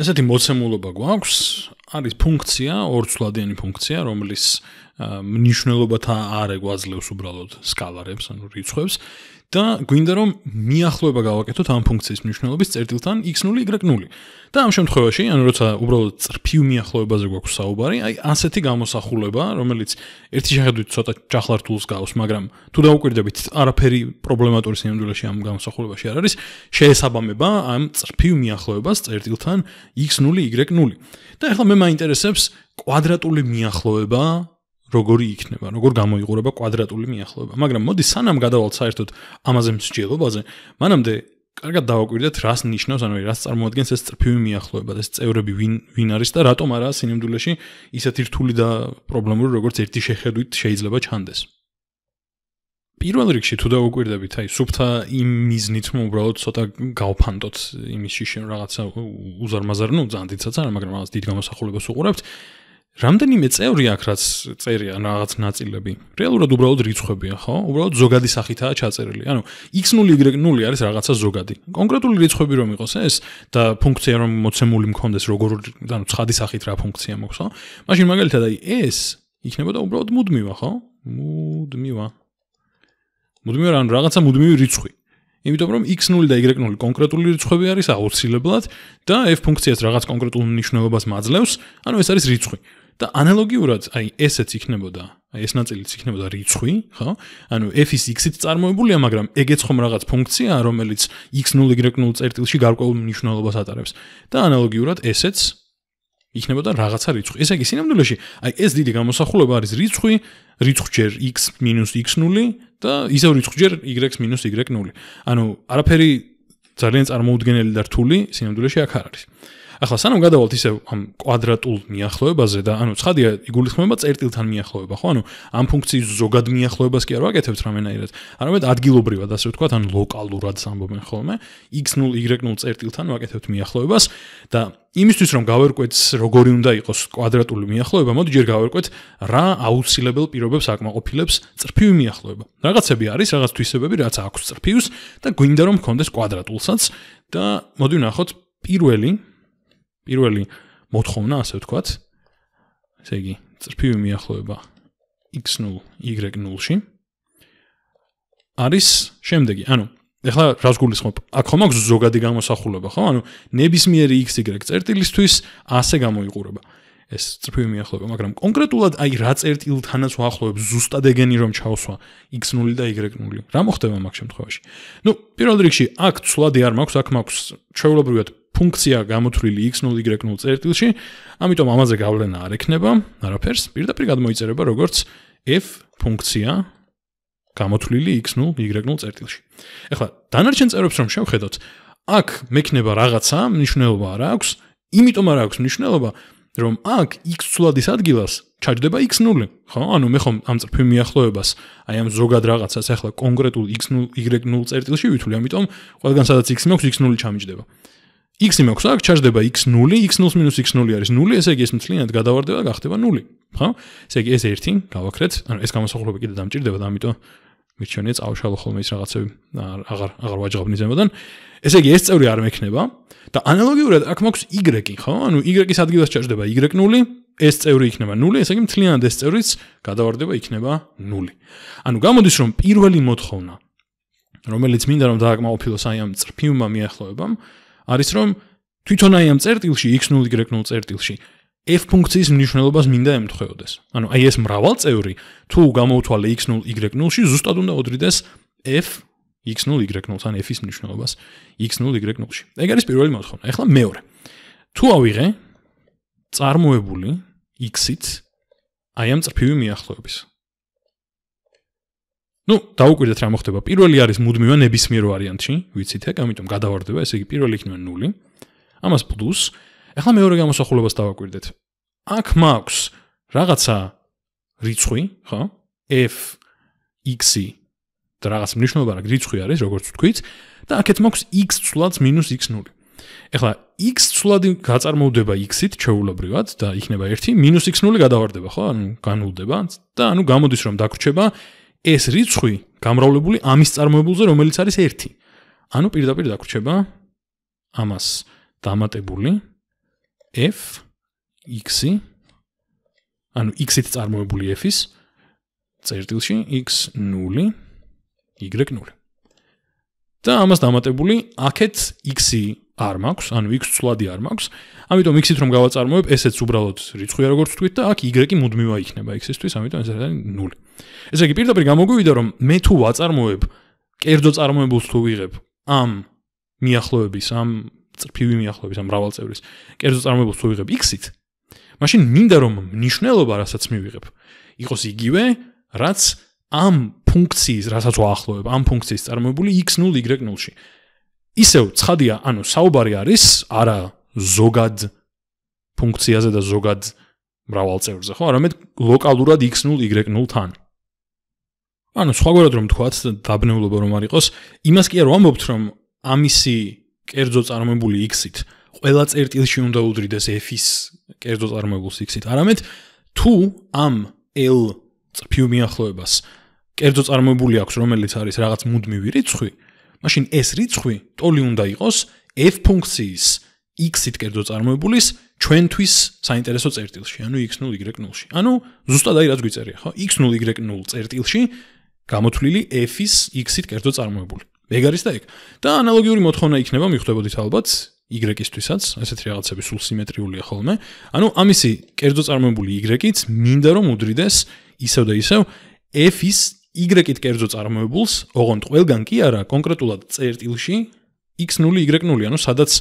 ესეთი მოცემულობა გვაქვს არის ფუნქცია ორცვლადიანი ფუნქცია რომლის მნიშვნელობათა არ ეგვაძლევს უბრალოდ სკალარებს, ანუ რიცხვებს და გვინდა რომ მიახლოება გავაკეთოთ ამ ფუნქციის მნიშვნელობის წერტილთან x0y0. და ამ შემთხვევაში, ანუ როცა უბრალოდ წრფივ მიახლოებაზე გვაქვს საუბარი, აი ასეთი გამოსახულება, რომელიც ერთი შეხედვით ცოტა ჩახლართულს გავს, მაგრამ თუ დაუკვირდებით, არაფერი პრობლემატური სიმძულეში ამ გამოსახულებაში არ არის, შეესაბამება ამ წრფივ მიახლოებას წერტილთან x0y0. და ახლა მე მაინტერესებს კვადრატული მიახლოება როგორი იქნება, როგორ გამოიყურება კვადრატული მიახლოება. მაგრამ მოდი სანამ გადავალთ საერთოდ ამაზე მსჯელობაზე, მანამდე კარგად დავაკვირდეთ, რას ნიშნავს, ანუ რას წარმოადგენს ეს წრფივი მიახლოება და ეს წევრები ვინ ვინ არის და რატომ არაა სინამდვილეში ისეთი რთული და პრობლემური, როგორც ერთი შეხედვით შეიძლება ჩანდეს. პირველ რიგში თუ დაგვიკვირდებით, აი, სუფთა იმ მიზნით მომ უბრალოდ ცოტა გავფანტოთ იმის შიშენ რაღაცა უზარმაზარ, ну, ზანდიცაც არა, მაგრამ რაღაც დიდ გამოსახულებას უყურებთ. რამდენიმე წევრი აქ რაც წერია რაღაც ნაწილები. რეალურად უბრალოდ რიცხვებია, ხო? უბრალოდ ზოგადი სახითაა ჩაწერილი. ანუ x0, y0 არის რაღაცა ზოგადი. კონკრეტული რიცხვები რომ იყოს ეს და ფუნქცია რომ მოცემული მქონდეს როგორ ანუ ცხადი სახით რა ფუნქცია მოქვს, ხო? მაშინ მაგალითად აი ეს იქნებოდა უბრალოდ მუდმივა, ხო? მუდმივა. მუდმივა ანუ რაღაცა მუდმივი რიცხვი. იმიტომ რომ x0 და y0 კონკრეტული რიცხვები არის აუცილებლად და f ფუნქციას რაღაც კონკრეტულ მნიშვნელობას მაძლევს, ანუ ეს არის რიცხვი. და ანალოგიურად აი ესეც იქნებოდა ეს ნაწილიც იქნებოდა რიცხვი, ხო? ანუ f(x) -ით წარმოებულია, მაგრამ ეგეც ხომ რაღაც ფუნქციაა, რომელიც x0, y0 წერტილში გარკვეულ მნიშვნელობას ატარებს. და ანალოგიურად ესეც იქნებოდა რაღაცა რიცხვი. ესე იგი, სინამდვილეში, აი ეს დიდი გამოსახულება არის რიცხვი, რიცხვჯერ x - x0 და ისევ რიცხვჯერ y - y0. ანუ არაფერი ძალიან წარმოუდგენელი და რთული სინამდვილეში აქ არ არის. ახლა სანამ გადავალთ ისე ამ კვადრატულ მიახლოებაზე და ანუ ცხადია იგულისხმება წერტილთან მიახლოება ხო ანუ ამ ფუნქციის ზოგად მიახლოებას კი არ ვაკეთებთ რამენაირად არამედ ადგილობრივად ასე ვთქვათ ანუ ლოკალურად სამბობენ ხოლმე x0 y0 წერტილთან ვაკეთებთ მიახლოებას და იმისთვის რომ გავერკვეთს როგორი უნდა იყოს კვადრატული მიახლოება მოდი ჯერ გავერკვეთ რა აუცილებელ პირობებს აკმაყოფილებს წრფივი მიახლოება რაღაცები არის რაღაც თვისებები რაც აქვს წრფივს და გვინდა რომ ქონდეს კვადრატულსაც და მოდი ვნახოთ პირველი პირველი მოთხოვნა, ასე ვთქვათ. ესე იგი, წრფივი მიახლოება x0 y0-ში არის შემდეგი, ანუ ეხლა რას გულისხმობ? აქ ხომ აქვს ზოგადი გამოსახულება, ხო? ანუ ნებისმიერი x, y წერტილისთვის ასე გამოიყურება. ეს წრფივი მიახლოება, მაგრამ კონკრეტულად აი რა წერტილთანაც ვახლოებ ზუსტად ეგენი რომ ჩავსვა x0 და y0. რა მოხდება მაგ შემთხვევაში? ნუ, პირველ რიგში, აქ ცვლადი არ მაქვს, აქ მაქვს ჩვეულებრივად ფუნქცია გამოთვლილი x0 y0 წერტილში, ამიტომ ამაზე გავლენა არ ექნება არაფერს. პირდაპირ გამოიწერება როგორც f ფუნქცია გამოთვლილი x0 y0 წერტილში. ეხლა დანარჩენ წერებს რომ შევხედოთ, აქ მექნება რაღაცა, მნიშვნელობა არ აქვს, იმიტომ არ აქვს მნიშვნელობა, რომ აქ x ცვლადის ადგილას ჩაჯდება x0, ხო? ანუ მე ხომ ამ წრფივ მიახლოებას, აი ამ ზოგად რაღაცას ახლა კონკრეტულ x0 y0 წერტილში ვითვლი, ამიტომ ყველგან სადაც x მაქვს x0 ჩამიჯდება. x იმ აქვს რა, ჩარჯდება x 0, x 0 - x 0 არის 0, ესე იგი ეს მთლიანად გადავარდება და გახდება 0, ხო? ესე იგი ეს 1 გავაკრეთ, ანუ ეს გამოსახულება კიდე დამჭirdება და ამიტომ მირჩენია წავშალო ხოლმე ის რაღაცები აღარ აღარ ვაჯღავნი ზემოდან. ესე იგი ეს წევრი არ მექნება და ანალოგიურად აქ მაქვს y, ხო? ანუ y-ის ადგილას ჩარჯდება y 0. ეს წევრი იქნება 0, ესე იგი მთლიანად ეს წევრიც გადავარდება იქნება 0. ანუ გამოდის რომ პირველი მოთხოვნა რომელიც მინდა რომ დააკმაყოფილოს აი ამ წრფივმა მიახლოებამ, არის რომ თვითონაი ამ წერტილში x0y0 წერტილში f ფუნქციის მნიშვნელობას მინდა ემთხვეოდეს. ანუ აი ეს მრავალ წევრი თუ გამოუთვალე x0y0-ში ზუსტად უნდა ოდრიდეს f x0y0-ს ან f-ის მნიშვნელობას x0y0-ში. ეგ არის პირველი მოთხოვნა. ახლა მეორე. თუ ავიღე წარმოებული x-ით აი ამ წრფივი მიახლოების. ну დაუკვირდეთ რა მოხდება პირველი არის მუდმივა ნებისმიერ ვარიანტში ვიცით ეგ ამიტომ გადავარდება ესე იგი პირველი იქნება 0 ამას პლუს ახლა მეორე გამოსახულებას დავაკვირდეთ აქ მაქვს რაღაცა რიცხვი ხო f x და რაღაც მნიშვნელობა რაღაც რიცხვი არის როგორც ვთქვით და აქეთ მაქვს x ცვლად -x 0 ეხლა x ცვლადი გაწარმოვდება x-ით ჩეულობრივად და იქნება 1 -x0 გადავარდება ხო ანუ განულდება და ანუ გამოდის რომ დაგრჩება ეს რიცხვი გამრავლებული ამის წარმოებულზე რომელიც არის 1. ანუ პირდაპირ დაგვრჩება ამას დამატებული f x ანუ x-ით წარმოებული f-ის წერტილში x 0 y 0 და ამას დამატებული აქეთ x-ი არ მაქვს, ანუ x ცვლადი არ მაქვს. ამიტომ x-ით რომ გავაწარმოებ, ესეც უბრალოდ რიცხვია როგორც თქვით და აქ y-ი მუდმივა იქნება x-ისთვის, ამიტომ ეს არის 0. ესე იგი, პირდაპირ გამოგვივიდა რომ მე თუ ვაწარმოებ, კერძო წარმოებულს თუ ვიღებ ამ მიახლოების, ამ წრფივი მიახლოების, ამ მრავალწევრის, კერძო წარმოებულს თუ ვიღებ x-ით, მაშინ მინდა რომ მნიშვნელობა, რასაც მივიღებ, იყოს იგივე, რაც ამ ფუნქციის, რასაც ვაახლოებ, ამ ფუნქციის წარმოებული x0, y0-ში. ისევ ცხადია, ანუ საუბარი არის არა ზოგად ფუნქციაზე და ზოგად მრავალ წევრზე, ხო? არამედ ლოკალურად x0 y0-თან. ანუ სხვაგვარად რომ თქვათ, დაბნეულობა რომ არ იყოს, იმას კი არ ვამბობთ, რომ ამისი კერძო წარმოებული x-ით ყველა წერტილში უნდა უდრიდეს f-ის კერძო წარმოებულს x-ით. არამედ თუ ამ l წრფივ მიახლოებას კერძო წარმოებული აქვს, რომელიც არის რაღაც მუდმივი რიცხვი, მაშინ ეს რიცხვი ტოლი უნდა იყოს f ფუნქციის x-ით კერძო წარმოებულის ჩვენთვის საინტერესო წერტილში, ანუ x0 y0-ში. ანუ ზუსტად აი რაც გვიწერია, ხო? x0 y0 წერტილში გამოთვლილი f-ის x-ით კერძო წარმოებული. ეგ არის და ეგ. და ანალოგიური მოთხოვნა იქნება, მიხვდებით ალბათ y-ისთვისაც, ესეთი რაღაცები სულ სიმეტრიულია ხოლმე. ანუ ამისი კერძო წარმოებული y-ით მინდა რომ უდრიდეს ისევ და ისევ f-ის Y-ით კერძო წარმოებულს, ოღონდ ყველგან კი არა, კონკრეტულად წერტილში X0Y0, ანუ სადაც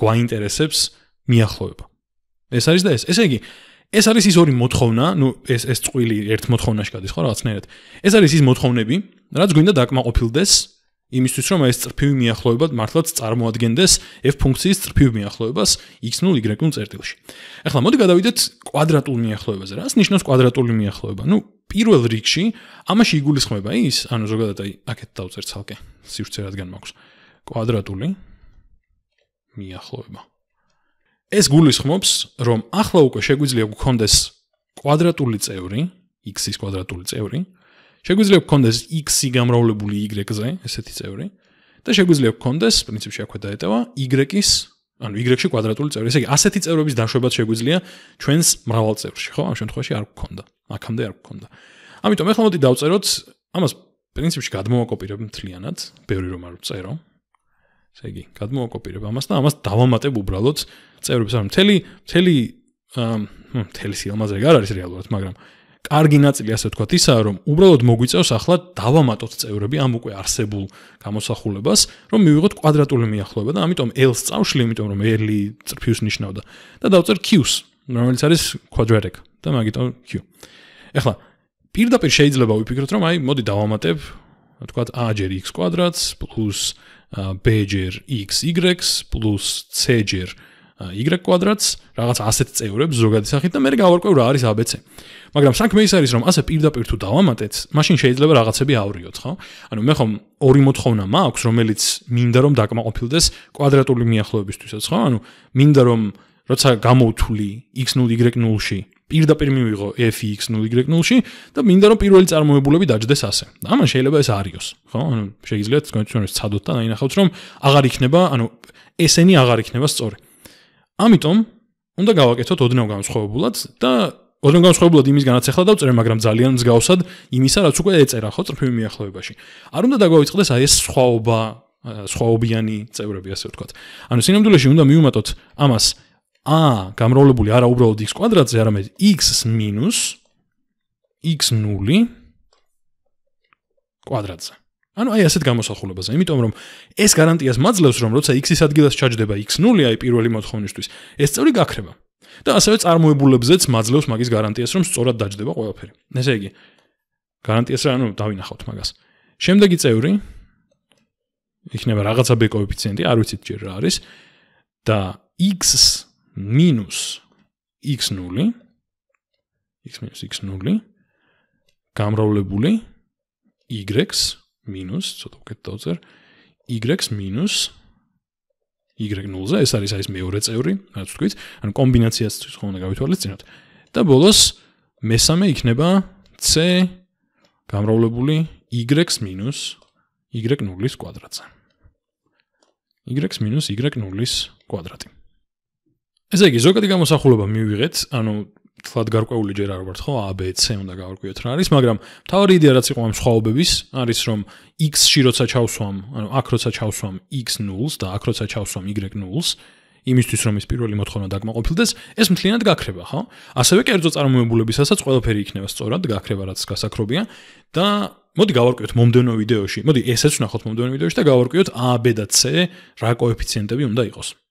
გვაინტერესებს მიახლოება. ეს არის და ეს. ესე იგი, ეს არის ის ორი მოთხოვნა, ну, ეს ეს წვილი ერთ მოთხოვნაში გადის ხო რაღაცნაირად. ეს არის ის მოთხოვნები, რაც გვინდა დაკმაყოფილდეს იმისთვის რომ ეს წრფივი მიახლოება მართლაც წარმოადგენდეს f ფუნქციის წრფივ მიახლოებას x ნულ y ნულ წერტილში. ახლა მოდი გადავიდეთ კვადრატულ მიახლოებაზე. რას ნიშნავს კვადრატული მიახლოება? ნუ პირველ რიგში ამაში იგულისხმება ის, ანუ ზოგადად აი აქეთ დავწერ ცალკე სივრცე რადგან მაქვს. კვადრატული მიახლოება. ეს გულისხმობს, რომ ახლა უკვე შეგვიძლია გვქონდეს კვადრატული წევრი x-ის კვადრატული წევრი, შეგვიძლია გქონდეს x-ი გამრავლებული y-ზე, ესეთი წევრი. და შეგვიძლია გქონდეს პრინციპში აქვე დაეტევა y-ის, ანუ y-ში კვადრატული წევრი. ესე იგი, ასეთი წევრების დაშვებაც შეგვიძლია ჩვენს მრავალ წევრში, ხო? ამ შემთხვევაში არ გქონდა. აქამდე არ გქონდა. ამიტომ ახლა მოდი დავწეროთ ამას პრინციპში გადმოვაკოპირებ მთლიანად, ბევრი რომ არ ვწერო. ესე იგი, გადმოვაკოპირებ ამას და ამას დავამატებ უბრალოდ წევრებს. ანუ მთელი მთელი მთელი სიამაზე რა არის რეალურად, მაგრამ კარგი ნაწილი ასე ვთქვათ ისაა რომ უბრალოდ მოგვიწევს ახლა დავამატოთ წევრები ამ უკვე არსებულ გამოსახულებას რომ მივიღოთ კვადრატული მიახლოება და ამიტომ L-ს წავშლი იმიტომ რომ L-ი წრფივს ნიშნავდა და დავწერ Q-ს რომელიც არის quadratic და მაგიტომ Q. ეხლა პირდაპირ შეიძლება ვიფიქროთ რომ აი მოდი დავამატებ თქვათ a ჯერ x კვადრატს + b ჯერ x y + c ჯერ y კვადრატს რაღაც ასეთ წევრებს ზოგადი სახით და მე გავარკვევ რა არის abc. მაგრამ საქმე ის არის რომ ასე პირდაპირ თუ დავამატეთ, მაშინ შეიძლება რაღაცები ავრიოთ, ხო? ანუ მე ხომ ორი მოთხოვნა მაქვს, რომელიც მინდა რომ დაკმაყოფილდეს კვადრატული მიახლოებისთვისაც, ხო? ანუ მინდა რომ როცა გამოვთვლი x0 y0-ში პირდაპირ მივიღო f(x) 0y0-ში და მინდა რომ პირველი წარმოებულები დაждდეს ასე. ამან შეიძლება ეს არიოს, ხო? ანუ შეიძლება თქვენ ჩვენს ცადოთ და დაინახოთ რომ აღარ იქნება, ანუ ესენი აღარ იქნება სწორი. ამიტომ უნდა გავაკეთოთ ოდნავ განსხვავებულად და ოდნავ განსხვავებულად იმის განაცხადა და წერე, მაგრამ ძალიან მსგავსად იმისა, რაც უკვე ეწერა ხო წრფივ მიახლოებაში. არ უნდა დაგავიწყდეს აი ეს სხვაობა, სხვაობიანი წევრები, ასე ვთქვათ. ანუ სინამდვილეში უნდა მივუმატოთ ამას a გამრავლებული არა უბრალოდ x კვადრატზე, არამედ x-x0 კვადრატზე. ანუ აი ასეთ გამოსახულებაზე, იმიტომ რომ ეს გარანტიას მაძლევს, რომ როცა x-ის ადგილას ჩაჯდება x0, აი პირველი მოთხოვნისთვის, ეს წევრი გაქრება. და ასევე წარმოებულებზეც მაძლევს მაგის გარანტიას, რომ სწორად დაჯდება ყველაფერი. ესე იგი, გარანტიას რა, ანუ დავინახავთ მაგას. შემდეგი წევრი იქნება რაღაცა b კოეფიციენტი, არ ვიცით ჯერ რა არის და x x0 x x0 გამრავლებული y-ს მინუს, ცოტა უკეთ დავწერ. y-ს მინუს y0-ზე, ეს არის ის მეორე წევრი, რაც ვთქვით, ან კომბინაციას თვითონ უნდა გავითვალოთ წინათ. და ბოლოს მესამე იქნება c გამრავლებული y-ს მინუს y0-ის კვადრატზე. y-ს მინუს y0-ის კვადრატი. ესე იგი, ზოგადი გამოსახულება მივიღეთ, ანუ თლად გარკვეული ჯერ არ ვართ ხო A B C უნდა გავარკვიოთ რა არის მაგრამ თავი იდეა რაც იყო ამ შეხავებების არის რომ X-ში როცა ჩავსვამ ანუ აქ როცა ჩავსვამ X 0-ს და აქ როცა ჩავსვამ Y 0-ს იმისთვის რომ ეს პირველი მოთხოვნა დაგმაყოფილდეს ეს მთლიანად გაქრება ხო ასევე კერძო წარმოებულებისასაც ყველაფერი იქნება სწორად გაქრება რაც გასაკრობია და მოდი გავარკვიოთ მომდენო ვიდეოში მოდი ესეც ნახოთ მომდენო ვიდეოში და გავარკვიოთ A B და C რა კოეფიციენტები უნდა იყოს